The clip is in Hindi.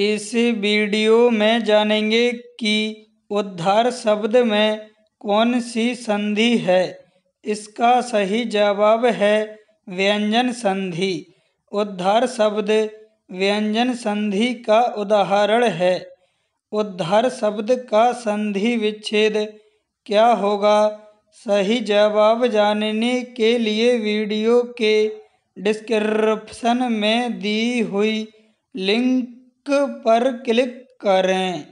इस वीडियो में जानेंगे कि उद्धार शब्द में कौन सी संधि है इसका सही जवाब है व्यंजन संधि उद्धार शब्द व्यंजन संधि का उदाहरण है उद्धार शब्द का संधि विच्छेद क्या होगा सही जवाब जानने के लिए वीडियो के डिस्क्रिप्शन में दी हुई लिंक पर क्लिक करें